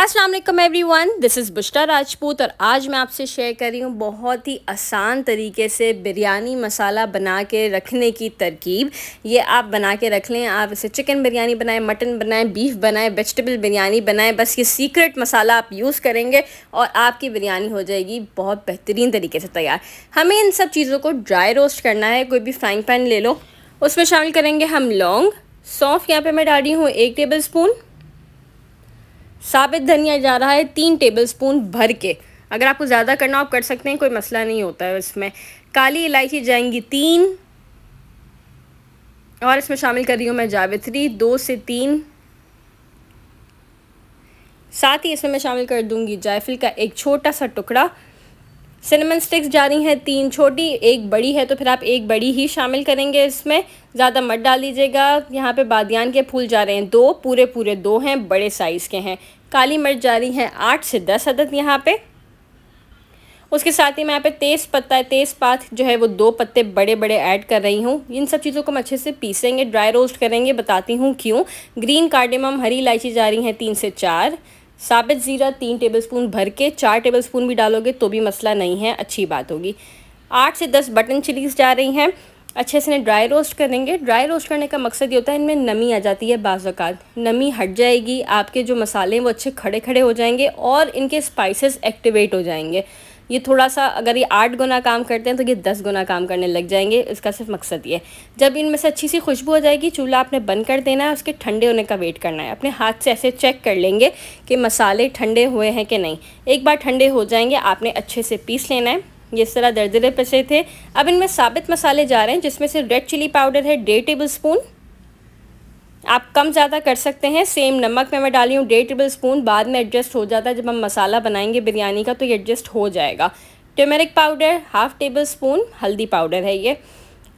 Aslam everyone this is बुश्ता राजपूत और आज मैं आपसे शेयर कर रही हूँ बहुत ही आसान तरीके से बिरयानी मसाला बना के रखने की तरकीब ये आप बना के रख लें आप इसे चिकन बिरयानी बनाएं मटन बनाएं बीफ बनाएं वेजिटेबल बिरयानी बनाएं बस ये सीक्रेट मसाला आप यूज़ करेंगे और आपकी बिरयानी हो जाएगी बहुत बेहतरीन तरीके से तैयार हमें इन सब चीज़ों को ड्राई रोस्ट करना है कोई भी फ्राइंग पैन ले लो उसमें शामिल करेंगे हम लौंग सौंफ यहाँ पर मैं डाली हूँ एक टेबल स्पून साबित धनिया जा रहा है तीन टेबल स्पून भर के अगर आपको ज़्यादा करना आप कर सकते हैं कोई मसला नहीं होता है इसमें काली इलायची जाएंगी तीन और इसमें शामिल कर रही हूँ मैं जावित्री दो से तीन साथ ही इसमें मैं शामिल कर दूंगी जायफल का एक छोटा सा टुकड़ा सिनेमन स्टिक्स जा रही हैं तीन छोटी एक बड़ी है तो फिर आप एक बड़ी ही शामिल करेंगे इसमें ज़्यादा मत डाल दीजिएगा यहाँ पे बादियान के फूल जा रहे हैं दो पूरे पूरे दो हैं बड़े साइज़ के हैं काली मिर्च जा रही हैं आठ से दस अदद यहाँ पे उसके साथ ही मैं यहाँ पे तेज़ पत्ता है तेज़ पात जो है वो दो पत्ते बड़े बड़े ऐड कर रही हूँ इन सब चीज़ों को हम अच्छे से पीसेंगे ड्राई रोस्ट करेंगे बताती हूँ क्यों ग्रीन कार्डेमम हरी इलायची जा रही हैं तीन से चार साबित ज़ीरा तीन टेबलस्पून भर के चार टेबलस्पून भी डालोगे तो भी मसला नहीं है अच्छी बात होगी आठ से दस बटन चिलीज़ जा रही हैं अच्छे से इन्हें ड्राई रोस्ट करेंगे ड्राई रोस्ट करने का मकसद ये होता है इनमें नमी आ जाती है बाज़ात नमी हट जाएगी आपके जो मसाले हैं वो अच्छे खड़े खड़े हो जाएंगे और इनके स्पाइसेस एक्टिवेट हो जाएंगे ये थोड़ा सा अगर ये आठ गुना काम करते हैं तो ये दस गुना काम करने लग जाएंगे इसका सिर्फ मकसद ये जब इनमें से अच्छी सी खुशबू हो जाएगी चूल्हा आपने बंद कर देना है उसके ठंडे होने का वेट करना है अपने हाथ से ऐसे चेक कर लेंगे कि मसाले ठंडे हुए हैं कि नहीं एक बार ठंडे हो जाएंगे आपने अच्छे से पीस लेना है ये इस तरह दरदरे पसे थे अब इनमें साबित मसाले जा रहे हैं जिसमें से रेड चिली पाउडर है डेढ़ टेबल स्पून आप कम ज़्यादा कर सकते हैं सेम नमक में मैं डाली हूँ डेढ़ टेबल स्पून बाद में एडजस्ट हो जाता है जब हम मसाला बनाएंगे बिरयानी का तो ये एडजस्ट हो जाएगा turmeric powder half tablespoon हल्दी पाउडर है ये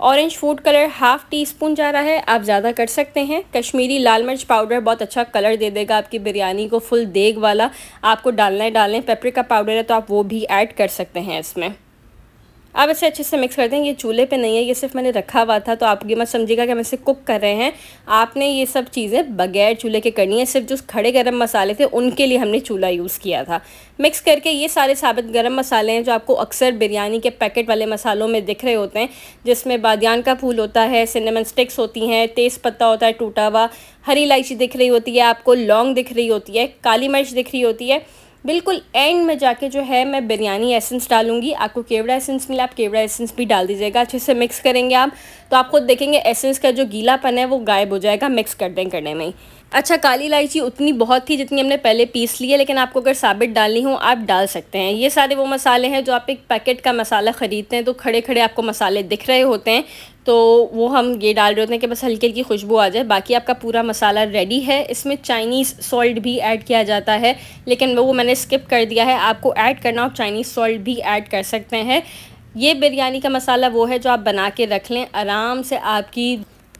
orange food colour half teaspoon जा रहा है आप ज़्यादा कर सकते हैं कश्मीरी लाल मिर्च पाउडर बहुत अच्छा कलर दे देगा आपकी बिरयानी को फुल देग वाला आपको डालना डालना डालें पेपरिका पाउडर है तो आप वो भी ऐड कर सकते हैं इसमें अब इसे अच्छे से मिक्स कर दें ये चूल्हे पे नहीं है ये सिर्फ मैंने रखा हुआ था तो आप ये मत समझिएगा कि हम इसे कुक कर रहे हैं आपने ये सब चीज़ें बगैर चूल्हे के करनी है सिर्फ जो खड़े गर्म मसाले थे उनके लिए हमने चूल्हा यूज़ किया था मिक्स करके ये सारे साबित गर्म मसाले हैं जो आपको अक्सर बिरयानी के पैकेट वाले मसालों में दिख रहे होते हैं जिसमें बादियान का फूल होता है सिनेमन स्टिक्स होती हैं तेज़ पत्ता होता है टूटा हुआ हरी इलायची दिख रही होती है आपको लौंग दिख रही होती है काली मिर्च दिख रही होती है बिल्कुल एंड में जाके जो है मैं बिरयानी एसेंस डालूंगी आपको केवड़ा एसेंस मिला आप केवड़ा एसेंस भी डाल दीजिएगा अच्छे से मिक्स करेंगे आप तो आप खुद देखेंगे एसेंस का जो गीलापन है वो गायब हो जाएगा मिक्स कर दें करने में अच्छा काली इलायची उतनी बहुत थी जितनी हमने पहले पीस ली है लेकिन आपको अगर साबित डालनी हो आप डाल सकते हैं ये सारे वो मसाले हैं जो आप एक पैकेट का मसाला ख़रीदते हैं तो खड़े खड़े आपको मसाले दिख रहे होते हैं तो वो हम ये डाल रहे होते हैं कि बस हल्की हल्की खुशबू आ जाए बाकी आपका पूरा मसाला रेडी है इसमें चाइनीज़ सॉल्ट भी ऐड किया जाता है लेकिन वो मैंने स्किप कर दिया है आपको ऐड करना आप चाइनीज़ सॉल्ट भी ऐड कर सकते हैं ये बिरयानी का मसाला वो है जो आप बना के रख लें आराम से आपकी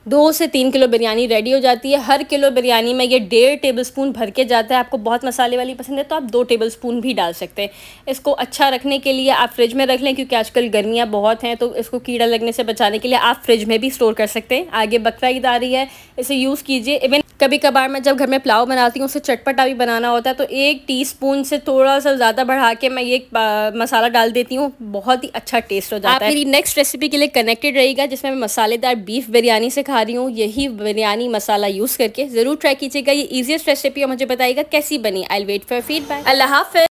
दो से तीन किलो बिरयानी रेडी हो जाती है हर किलो बिरयानी में ये डेढ़ टेबल स्पून भर के जाता है आपको बहुत मसाले वाली पसंद है तो आप दो टेबल स्पून भी डाल सकते हैं इसको अच्छा रखने के लिए आप फ्रिज में रख लें क्योंकि आजकल गर्मियाँ बहुत हैं तो इसको कीड़ा लगने से बचाने के लिए आप फ्रिज में भी स्टोर कर सकते हैं आगे बकरा ईद आ रही है इसे यूज़ कीजिए इवन कभी कभार मैं जब घर में पुलाव बनाती हूँ उसे चटपटा भी बनाना होता है तो एक टीस्पून से थोड़ा सा ज़्यादा बढ़ा के मैं ये मसाला डाल देती हूँ बहुत ही अच्छा टेस्ट हो जाता है मेरी नेक्स्ट रेसिपी के लिए कनेक्टेड रहेगा जिसमें मैं मसालेदार बीफ बिरयानी से खा रही हूँ यही बिरयानी मसाला यूज़ करके ज़रूर ट्राई कीजिएगा ये ईजिएस्ट रेसिपी और मुझे बताइएगा कैसी बनी I wait for feedback Allah